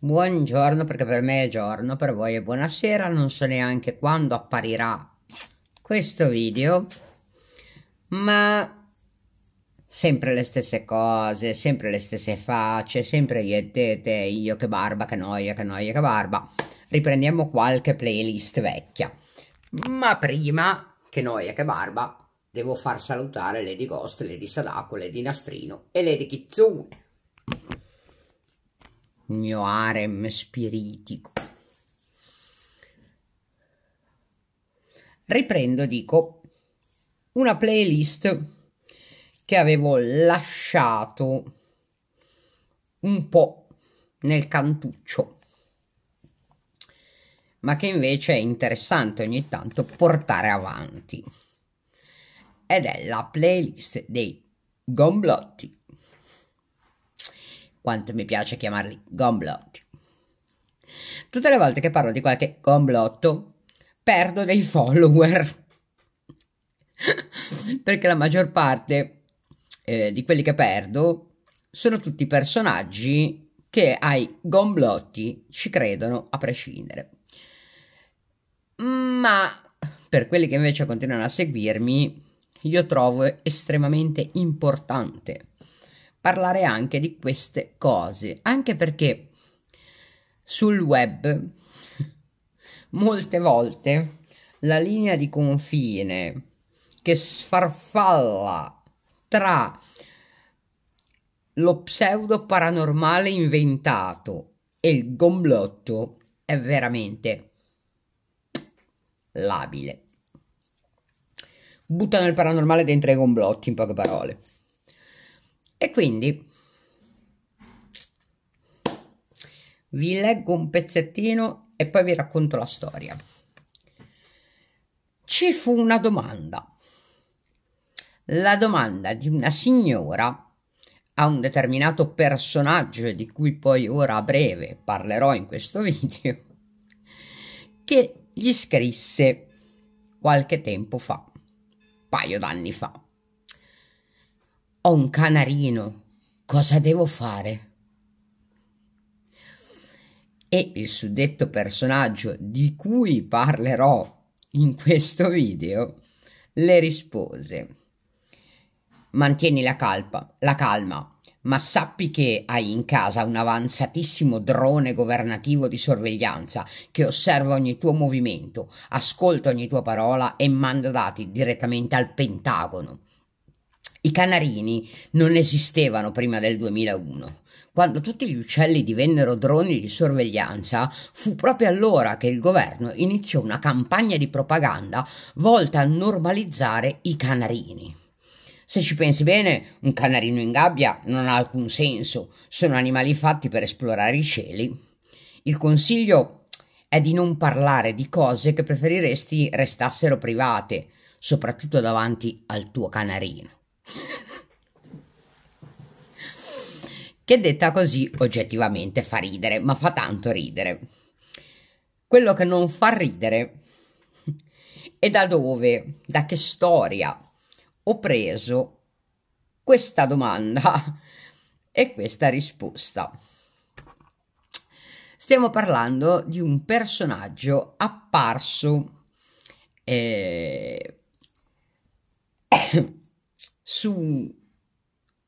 Buongiorno perché per me è giorno, per voi è buonasera, non so neanche quando apparirà questo video, ma sempre le stesse cose, sempre le stesse facce, sempre io e te, te, io che barba, che noia, che noia, che barba. Riprendiamo qualche playlist vecchia. Ma prima, che noia, che barba, devo far salutare Lady Ghost, Lady Sadako, Lady Nastrino e Lady Kitsune il mio harem spiritico. Riprendo, dico, una playlist che avevo lasciato un po' nel cantuccio, ma che invece è interessante ogni tanto portare avanti. Ed è la playlist dei Gomblotti quanto mi piace chiamarli gomblotti. Tutte le volte che parlo di qualche gomblotto, perdo dei follower. Perché la maggior parte eh, di quelli che perdo sono tutti personaggi che ai gomblotti ci credono a prescindere. Ma per quelli che invece continuano a seguirmi, io trovo estremamente importante parlare anche di queste cose, anche perché sul web molte volte la linea di confine che sfarfalla tra lo pseudo paranormale inventato e il gomblotto è veramente labile. Buttano il paranormale dentro i gomblotti, in poche parole. E quindi vi leggo un pezzettino e poi vi racconto la storia. Ci fu una domanda, la domanda di una signora a un determinato personaggio di cui poi ora a breve parlerò in questo video, che gli scrisse qualche tempo fa, un paio d'anni fa. Ho un canarino, cosa devo fare? E il suddetto personaggio di cui parlerò in questo video le rispose Mantieni la, calpa, la calma, ma sappi che hai in casa un avanzatissimo drone governativo di sorveglianza che osserva ogni tuo movimento, ascolta ogni tua parola e manda dati direttamente al Pentagono. I canarini non esistevano prima del 2001. Quando tutti gli uccelli divennero droni di sorveglianza, fu proprio allora che il governo iniziò una campagna di propaganda volta a normalizzare i canarini. Se ci pensi bene, un canarino in gabbia non ha alcun senso, sono animali fatti per esplorare i cieli. Il consiglio è di non parlare di cose che preferiresti restassero private, soprattutto davanti al tuo canarino che detta così oggettivamente fa ridere, ma fa tanto ridere. Quello che non fa ridere è da dove, da che storia ho preso questa domanda e questa risposta. Stiamo parlando di un personaggio apparso eh, su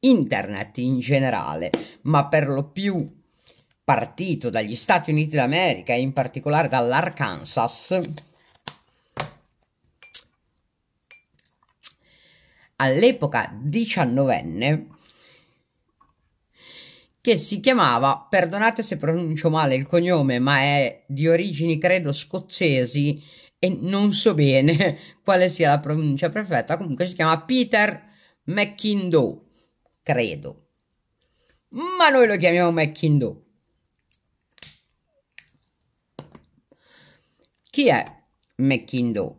internet in generale, ma per lo più partito dagli Stati Uniti d'America e in particolare dall'Arkansas, all'epoca diciannovenne, che si chiamava, perdonate se pronuncio male il cognome, ma è di origini credo scozzesi e non so bene quale sia la pronuncia perfetta, comunque si chiama Peter McIndoe, credo. Ma noi lo chiamiamo McIndoe. Chi è McIndoe?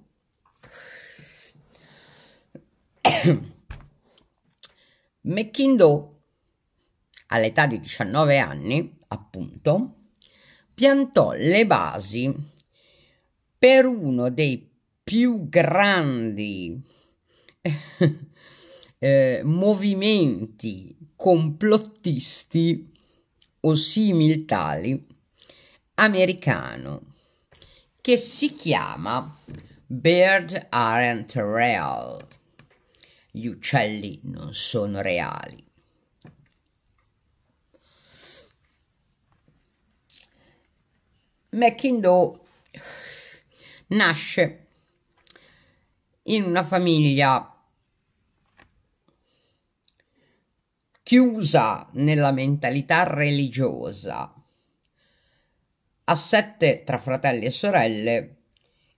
McIndoe, all'età di 19 anni, appunto, piantò le basi per uno dei più grandi eh, movimenti complottisti o similtali americano che si chiama Bird Aren't Real. Gli uccelli non sono reali. McIndoe nasce in una famiglia chiusa nella mentalità religiosa. Ha sette tra fratelli e sorelle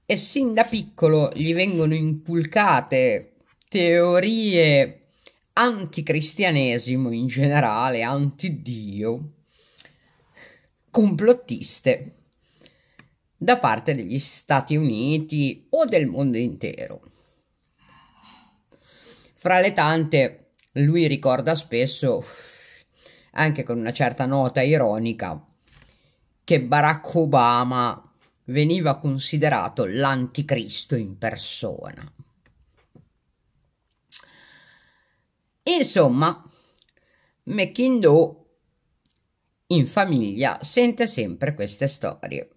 e sin da piccolo gli vengono inculcate teorie anticristianesimo in generale, antidio, complottiste da parte degli Stati Uniti o del mondo intero. Fra le tante lui ricorda spesso, anche con una certa nota ironica, che Barack Obama veniva considerato l'anticristo in persona. Insomma, McKindo in famiglia sente sempre queste storie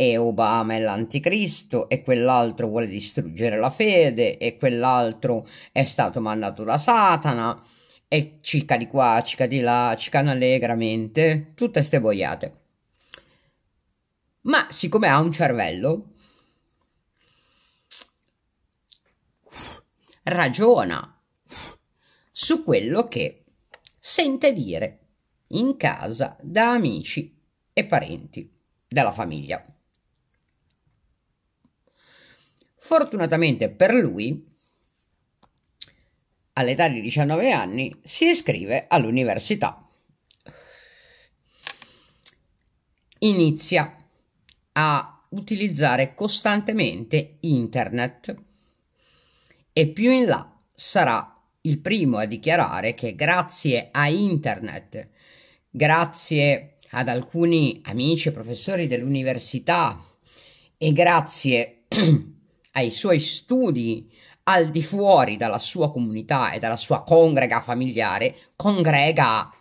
e Obama è l'anticristo e quell'altro vuole distruggere la fede e quell'altro è stato mandato da Satana e cica di qua, cica di là, cicano allegramente, tutte ste boiate. Ma siccome ha un cervello, ragiona su quello che sente dire in casa da amici e parenti della famiglia. Fortunatamente per lui, all'età di 19 anni, si iscrive all'università. Inizia a utilizzare costantemente internet e più in là sarà il primo a dichiarare che grazie a internet, grazie ad alcuni amici e professori dell'università e grazie ai suoi studi al di fuori dalla sua comunità e dalla sua congrega familiare, congrega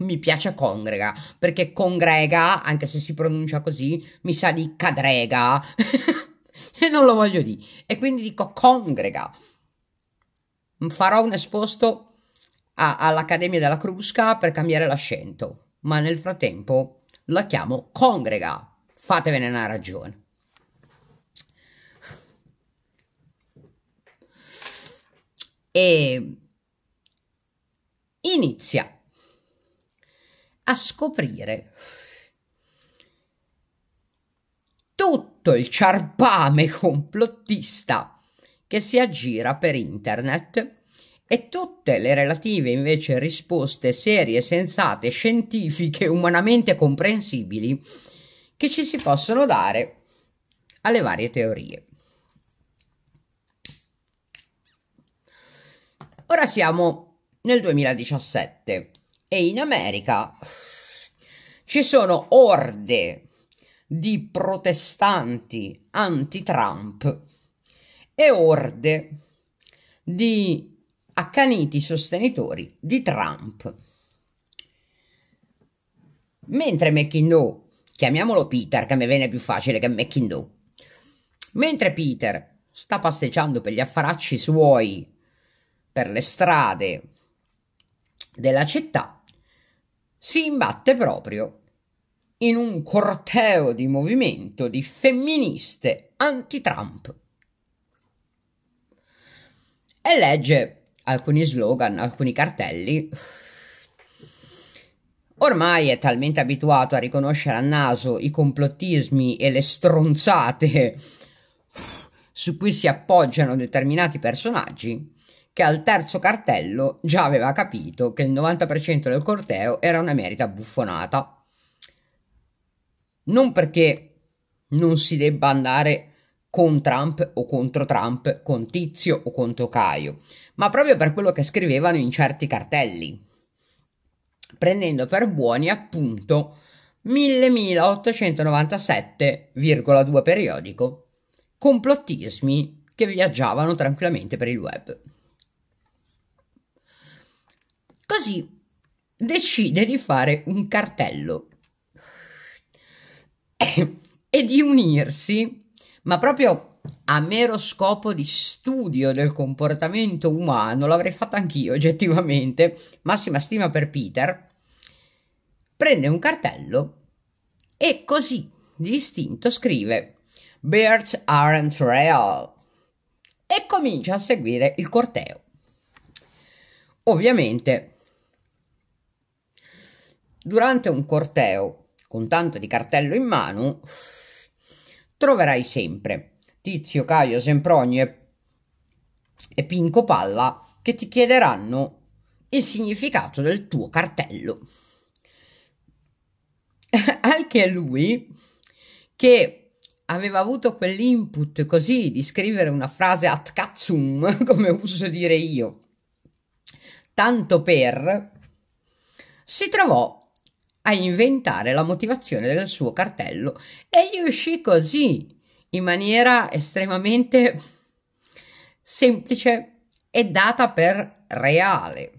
mi piace congrega, perché congrega, anche se si pronuncia così, mi sa di cadrega. e non lo voglio dire. E quindi dico congrega. Farò un esposto a, all'Accademia della Crusca per cambiare l'accento, ma nel frattempo la chiamo congrega. Fatevene una ragione. e inizia a scoprire tutto il ciarpame complottista che si aggira per internet e tutte le relative invece risposte serie, sensate, scientifiche, umanamente comprensibili che ci si possono dare alle varie teorie. Ora siamo nel 2017 e in America ci sono orde di protestanti anti-Trump e orde di accaniti sostenitori di Trump. Mentre McKindow, chiamiamolo Peter, che a me viene più facile che McKindow, mentre Peter sta passeggiando per gli affaracci suoi per le strade della città, si imbatte proprio in un corteo di movimento di femministe anti-Trump e legge alcuni slogan, alcuni cartelli. Ormai è talmente abituato a riconoscere a naso i complottismi e le stronzate su cui si appoggiano determinati personaggi che al terzo cartello già aveva capito che il 90% del corteo era una merita buffonata. Non perché non si debba andare con Trump o contro Trump, con Tizio o contro Caio, ma proprio per quello che scrivevano in certi cartelli, prendendo per buoni appunto 10.897,2 periodico, complottismi che viaggiavano tranquillamente per il web. Così decide di fare un cartello e di unirsi, ma proprio a mero scopo di studio del comportamento umano, l'avrei fatto anch'io oggettivamente, massima stima per Peter, prende un cartello e così di istinto scrive Birds aren't real e comincia a seguire il corteo. Ovviamente Durante un corteo, con tanto di cartello in mano, troverai sempre Tizio, Caio, Sempronio e, Pinco Palla che ti chiederanno il significato del tuo cartello. Anche lui, che aveva avuto quell'input così di scrivere una frase at cazzum, come uso dire io, tanto per, si trovò a inventare la motivazione del suo cartello e gli uscì così, in maniera estremamente semplice e data per reale.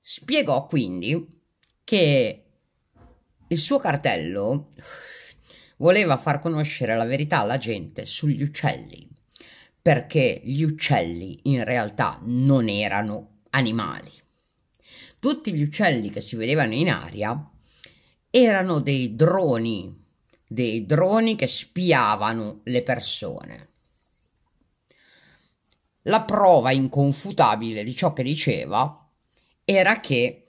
Spiegò quindi che il suo cartello voleva far conoscere la verità alla gente sugli uccelli, perché gli uccelli in realtà non erano animali tutti gli uccelli che si vedevano in aria erano dei droni, dei droni che spiavano le persone. La prova inconfutabile di ciò che diceva era che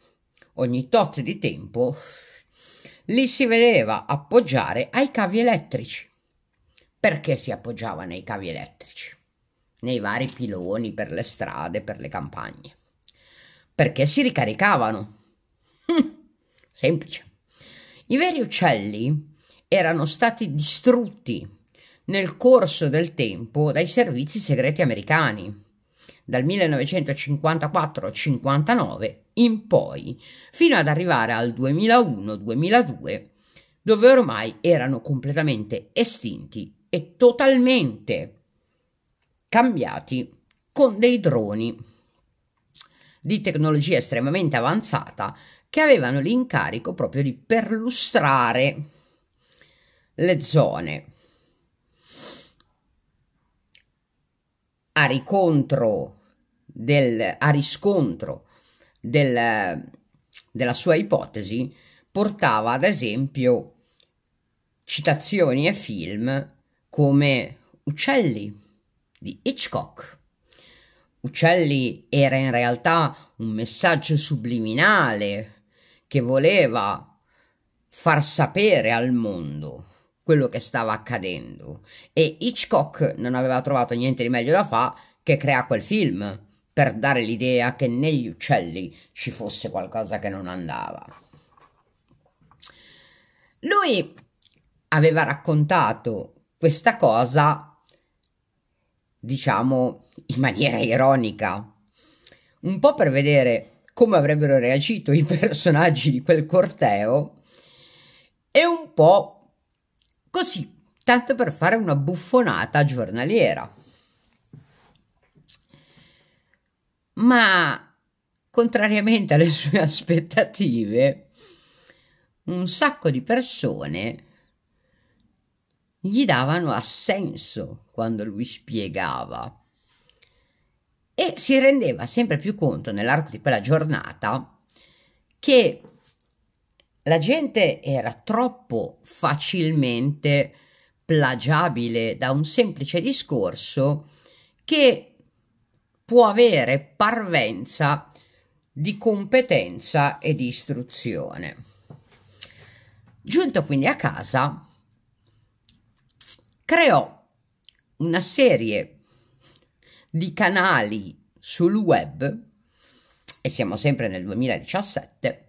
ogni tot di tempo li si vedeva appoggiare ai cavi elettrici. Perché si appoggiava nei cavi elettrici? Nei vari piloni per le strade, per le campagne perché si ricaricavano. Semplice. I veri uccelli erano stati distrutti nel corso del tempo dai servizi segreti americani dal 1954-59 in poi, fino ad arrivare al 2001-2002, dove ormai erano completamente estinti e totalmente cambiati con dei droni di tecnologia estremamente avanzata che avevano l'incarico proprio di perlustrare le zone. A del, a riscontro del, della sua ipotesi, portava ad esempio citazioni e film come Uccelli di Hitchcock Uccelli era in realtà un messaggio subliminale che voleva far sapere al mondo quello che stava accadendo e Hitchcock non aveva trovato niente di meglio da fare che creare quel film per dare l'idea che negli uccelli ci fosse qualcosa che non andava. Lui aveva raccontato questa cosa, diciamo, in maniera ironica, un po' per vedere come avrebbero reagito i personaggi di quel corteo e un po' così, tanto per fare una buffonata giornaliera. Ma contrariamente alle sue aspettative, un sacco di persone gli davano assenso quando lui spiegava e si rendeva sempre più conto nell'arco di quella giornata che la gente era troppo facilmente plagiabile da un semplice discorso che può avere parvenza di competenza e di istruzione. Giunto quindi a casa, creò una serie di canali sul web, e siamo sempre nel 2017,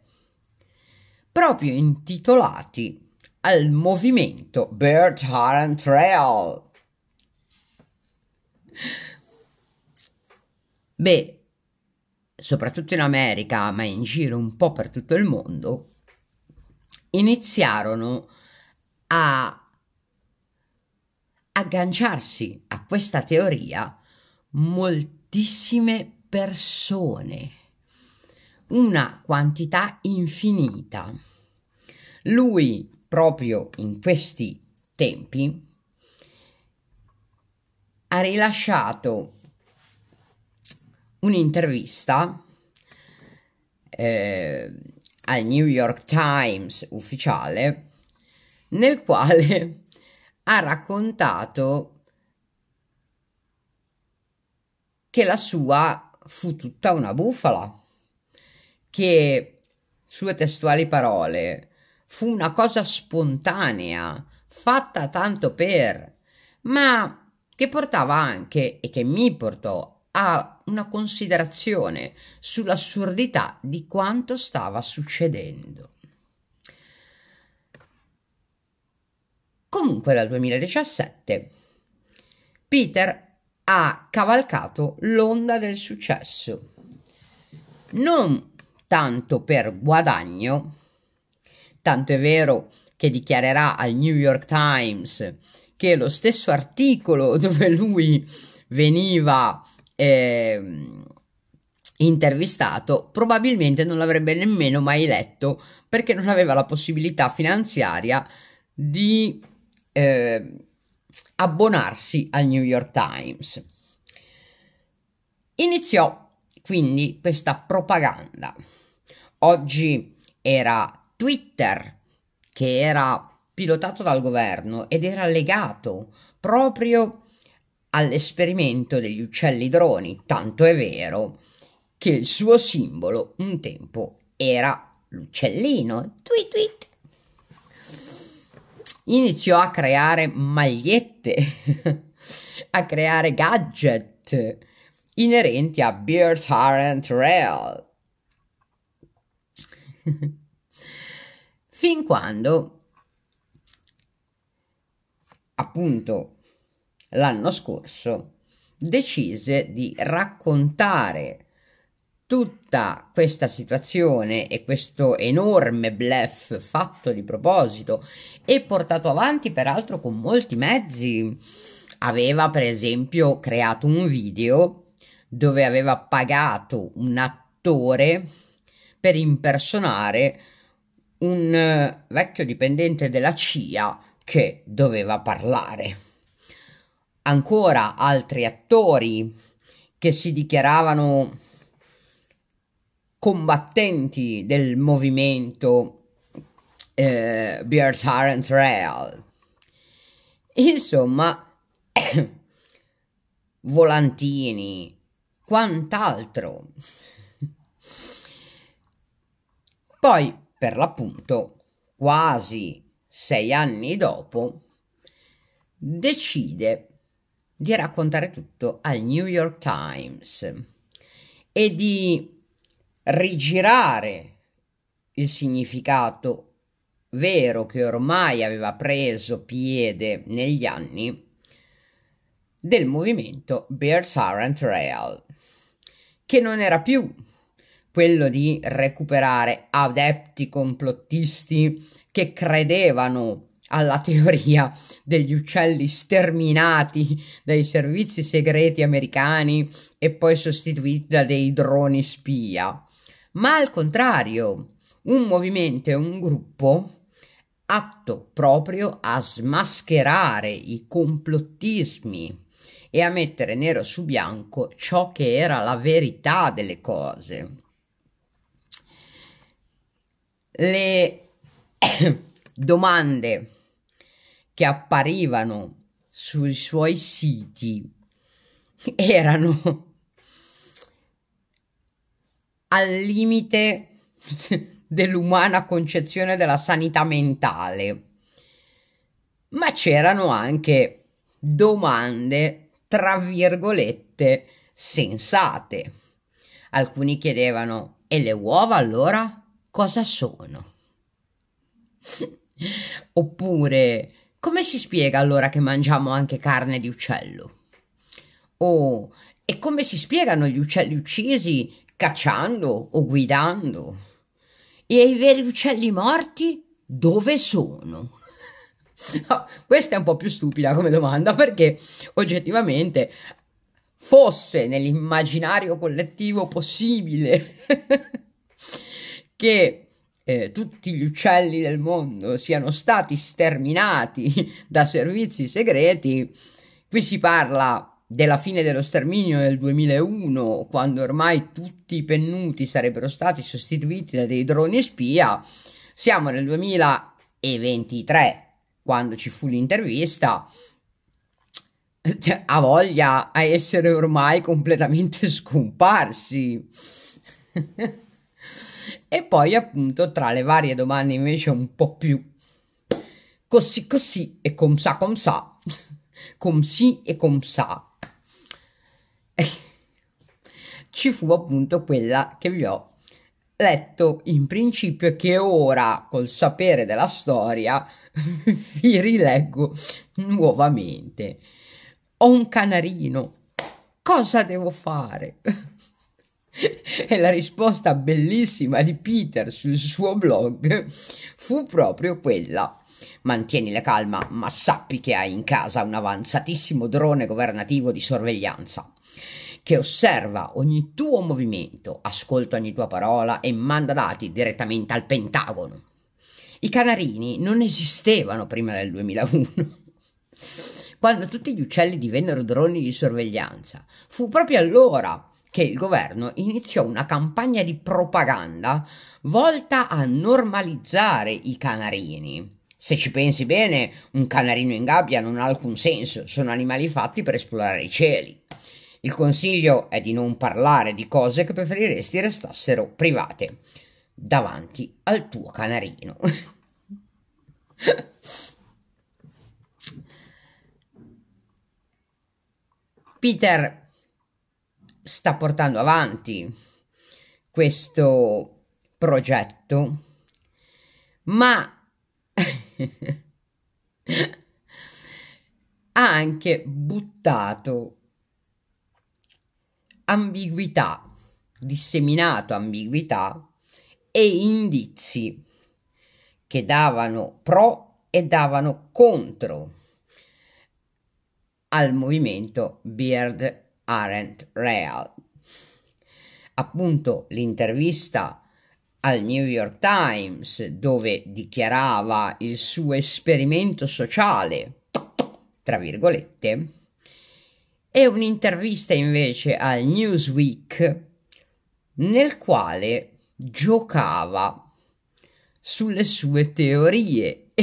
proprio intitolati al movimento Bert Haran Trail. Beh, soprattutto in America, ma in giro un po' per tutto il mondo, iniziarono a agganciarsi a questa teoria moltissime persone, una quantità infinita. Lui, proprio in questi tempi, ha rilasciato un'intervista eh, al New York Times ufficiale nel quale ha raccontato che la sua fu tutta una bufala, che, sue testuali parole, fu una cosa spontanea, fatta tanto per, ma che portava anche, e che mi portò, a una considerazione sull'assurdità di quanto stava succedendo. Comunque dal 2017 Peter ha cavalcato l'onda del successo, non tanto per guadagno, tanto è vero che dichiarerà al New York Times che lo stesso articolo dove lui veniva eh, intervistato probabilmente non l'avrebbe nemmeno mai letto perché non aveva la possibilità finanziaria di eh, abbonarsi al New York Times. Iniziò quindi questa propaganda. Oggi era Twitter che era pilotato dal governo ed era legato proprio all'esperimento degli uccelli droni, tanto è vero che il suo simbolo un tempo era l'uccellino, tweet tweet iniziò a creare magliette, a creare gadget inerenti a Beer Tarrant Rail. fin quando, appunto, l'anno scorso decise di raccontare tutta questa situazione e questo enorme bluff fatto di proposito e portato avanti peraltro con molti mezzi. Aveva per esempio creato un video dove aveva pagato un attore per impersonare un eh, vecchio dipendente della CIA che doveva parlare. Ancora altri attori che si dichiaravano combattenti del movimento eh, Beer Tyrant Real. Insomma, volantini, quant'altro. Poi, per l'appunto, quasi sei anni dopo, decide di raccontare tutto al New York Times e di rigirare il significato vero che ormai aveva preso piede negli anni del movimento Bears Aren't Real, che non era più quello di recuperare adepti complottisti che credevano alla teoria degli uccelli sterminati dai servizi segreti americani e poi sostituiti da dei droni spia ma al contrario, un movimento e un gruppo atto proprio a smascherare i complottismi e a mettere nero su bianco ciò che era la verità delle cose. Le domande che apparivano sui suoi siti erano al limite dell'umana concezione della sanità mentale. Ma c'erano anche domande, tra virgolette, sensate. Alcuni chiedevano, e le uova allora cosa sono? Oppure, come si spiega allora che mangiamo anche carne di uccello? O, e come si spiegano gli uccelli uccisi cacciando o guidando. E i veri uccelli morti dove sono? No, ah, questa è un po' più stupida come domanda perché oggettivamente fosse nell'immaginario collettivo possibile che eh, tutti gli uccelli del mondo siano stati sterminati da servizi segreti, qui si parla della fine dello sterminio nel 2001, quando ormai tutti i pennuti sarebbero stati sostituiti da dei droni spia, siamo nel 2023, quando ci fu l'intervista, cioè, ha voglia a essere ormai completamente scomparsi. e poi appunto tra le varie domande invece un po' più così così e com sa com sa, com si e com sa ci fu appunto quella che vi ho letto in principio e che ora, col sapere della storia, vi rileggo nuovamente. Ho un canarino, cosa devo fare? e la risposta bellissima di Peter sul suo blog fu proprio quella. Mantieni la calma, ma sappi che hai in casa un avanzatissimo drone governativo di sorveglianza che osserva ogni tuo movimento, ascolta ogni tua parola e manda dati direttamente al Pentagono. I canarini non esistevano prima del 2001. Quando tutti gli uccelli divennero droni di sorveglianza, fu proprio allora che il governo iniziò una campagna di propaganda volta a normalizzare i canarini. Se ci pensi bene, un canarino in gabbia non ha alcun senso, sono animali fatti per esplorare i cieli. Il consiglio è di non parlare di cose che preferiresti restassero private davanti al tuo canarino. Peter sta portando avanti questo progetto, ma ha anche buttato ambiguità, disseminato ambiguità e indizi che davano pro e davano contro al movimento Beard Arendt Real. Appunto l'intervista al New York Times dove dichiarava il suo esperimento sociale, tra virgolette, e un'intervista invece al Newsweek nel quale giocava sulle sue teorie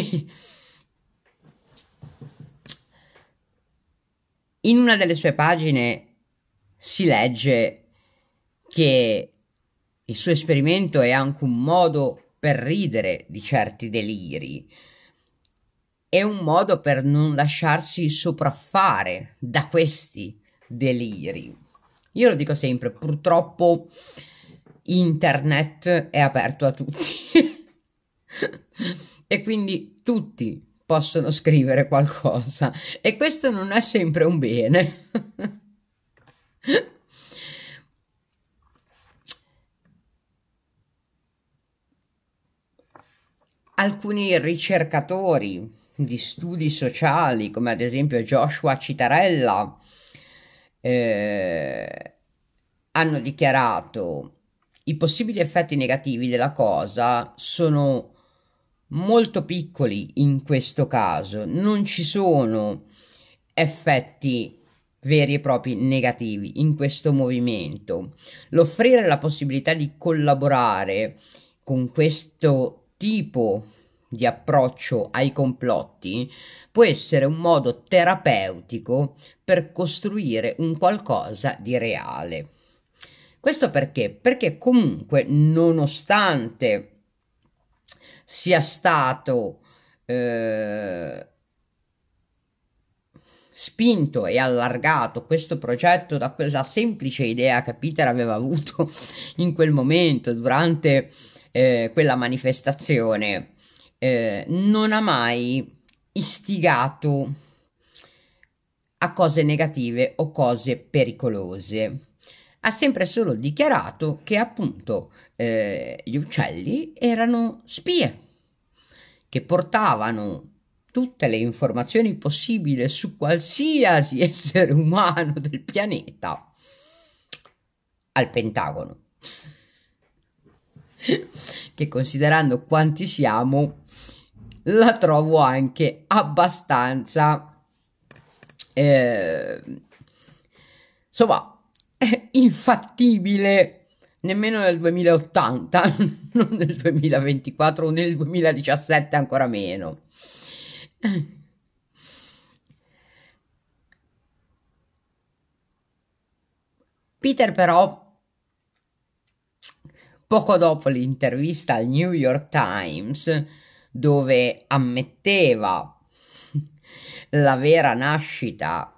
in una delle sue pagine si legge che il suo esperimento è anche un modo per ridere di certi deliri è un modo per non lasciarsi sopraffare da questi deliri. Io lo dico sempre, purtroppo internet è aperto a tutti e quindi tutti possono scrivere qualcosa e questo non è sempre un bene. Alcuni ricercatori di studi sociali, come ad esempio Joshua Citarella, eh, hanno dichiarato i possibili effetti negativi della cosa sono molto piccoli in questo caso, non ci sono effetti veri e propri negativi in questo movimento. L'offrire la possibilità di collaborare con questo tipo di di approccio ai complotti può essere un modo terapeutico per costruire un qualcosa di reale. Questo perché? Perché comunque nonostante sia stato eh, spinto e allargato questo progetto da quella semplice idea che Peter aveva avuto in quel momento durante eh, quella manifestazione eh, non ha mai istigato a cose negative o cose pericolose. Ha sempre solo dichiarato che appunto eh, gli uccelli erano spie che portavano tutte le informazioni possibili su qualsiasi essere umano del pianeta al Pentagono. che considerando quanti siamo la trovo anche abbastanza eh, insomma infattibile nemmeno nel 2080 non nel 2024 o nel 2017 ancora meno Peter però poco dopo l'intervista al New York Times dove ammetteva la vera nascita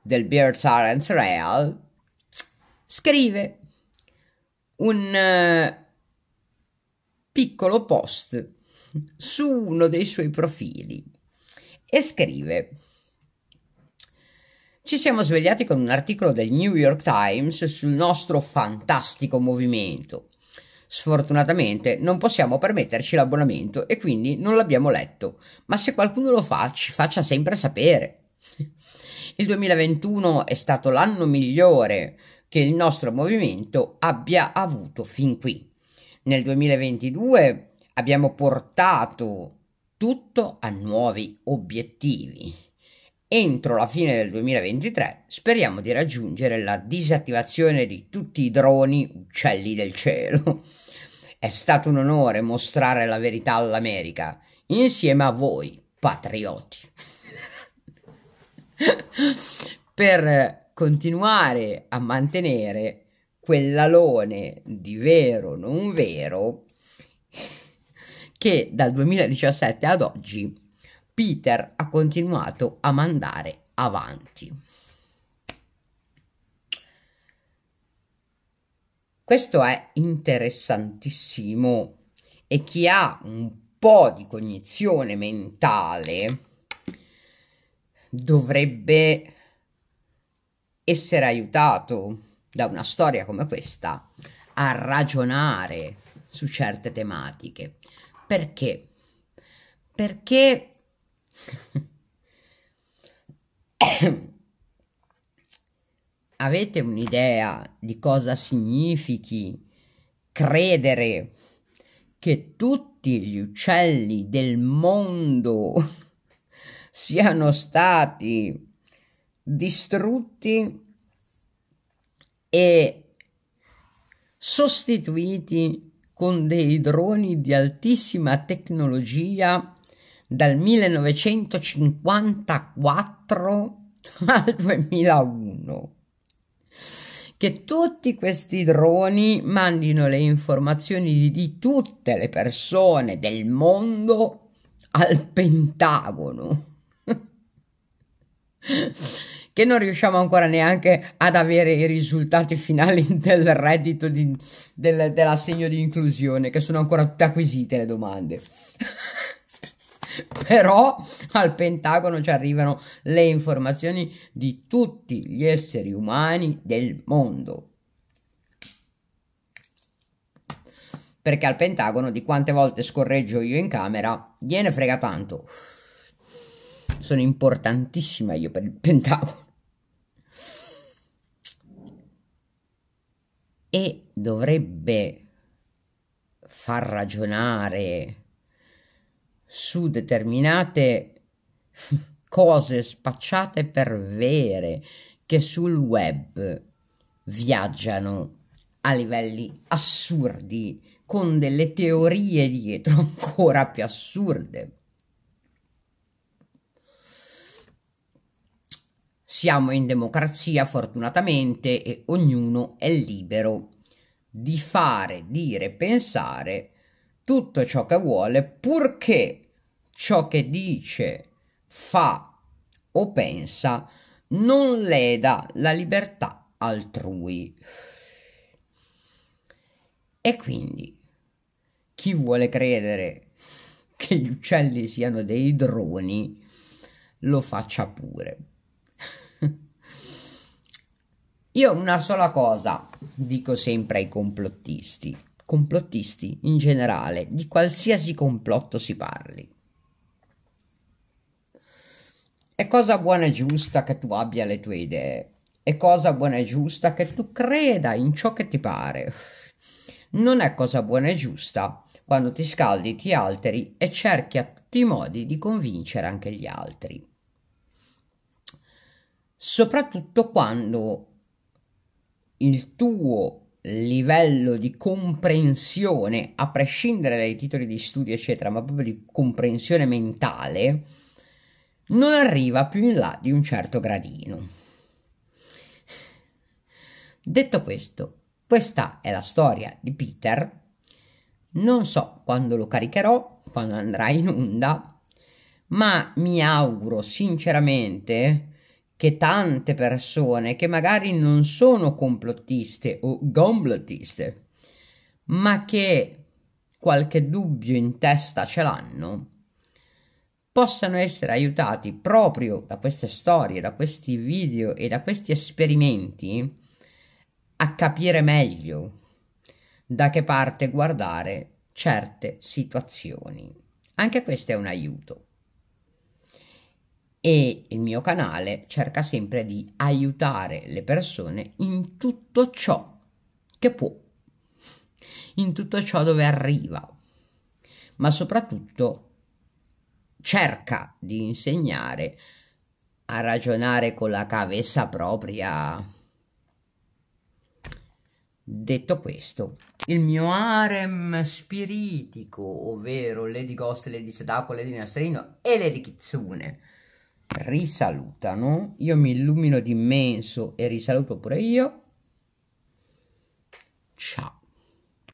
del Beer Tarrant Real, scrive un eh, piccolo post su uno dei suoi profili e scrive ci siamo svegliati con un articolo del New York Times sul nostro fantastico movimento Sfortunatamente non possiamo permetterci l'abbonamento e quindi non l'abbiamo letto, ma se qualcuno lo fa ci faccia sempre sapere. Il 2021 è stato l'anno migliore che il nostro movimento abbia avuto fin qui. Nel 2022 abbiamo portato tutto a nuovi obiettivi. Entro la fine del 2023 speriamo di raggiungere la disattivazione di tutti i droni uccelli del cielo. È stato un onore mostrare la verità all'America, insieme a voi, patrioti. per continuare a mantenere quell'alone di vero non vero che dal 2017 ad oggi Peter ha continuato a mandare avanti. Questo è interessantissimo e chi ha un po' di cognizione mentale dovrebbe essere aiutato da una storia come questa a ragionare su certe tematiche. Perché? Perché Avete un'idea di cosa significhi credere che tutti gli uccelli del mondo siano stati distrutti e sostituiti con dei droni di altissima tecnologia dal 1954 al 2001 che tutti questi droni mandino le informazioni di tutte le persone del mondo al Pentagono. che non riusciamo ancora neanche ad avere i risultati finali del reddito di, del, dell'assegno di inclusione, che sono ancora tutte acquisite le domande. però al Pentagono ci arrivano le informazioni di tutti gli esseri umani del mondo. Perché al Pentagono di quante volte scorreggio io in camera, gliene frega tanto. Sono importantissima io per il Pentagono. E dovrebbe far ragionare su determinate cose spacciate per vere che sul web viaggiano a livelli assurdi con delle teorie dietro ancora più assurde. Siamo in democrazia fortunatamente e ognuno è libero di fare, dire, pensare tutto ciò che vuole, purché ciò che dice, fa o pensa non leda la libertà altrui. E quindi chi vuole credere che gli uccelli siano dei droni lo faccia pure. Io una sola cosa dico sempre ai complottisti complottisti in generale, di qualsiasi complotto si parli. È cosa buona e giusta che tu abbia le tue idee, è cosa buona e giusta che tu creda in ciò che ti pare. Non è cosa buona e giusta quando ti scaldi, ti alteri e cerchi a tutti i modi di convincere anche gli altri. Soprattutto quando il tuo livello di comprensione, a prescindere dai titoli di studio, eccetera, ma proprio di comprensione mentale, non arriva più in là di un certo gradino. Detto questo, questa è la storia di Peter. Non so quando lo caricherò, quando andrà in onda, ma mi auguro sinceramente che tante persone che magari non sono complottiste o gomblottiste, ma che qualche dubbio in testa ce l'hanno, possano essere aiutati proprio da queste storie, da questi video e da questi esperimenti a capire meglio da che parte guardare certe situazioni. Anche questo è un aiuto e il mio canale cerca sempre di aiutare le persone in tutto ciò che può, in tutto ciò dove arriva, ma soprattutto cerca di insegnare a ragionare con la cavessa propria. Detto questo, il mio harem spiritico, ovvero Lady Ghost, Lady Sadako, Lady Nastrino e Lady Kitsune, risalutano. Io mi illumino di immenso e risaluto pure io. Ciao.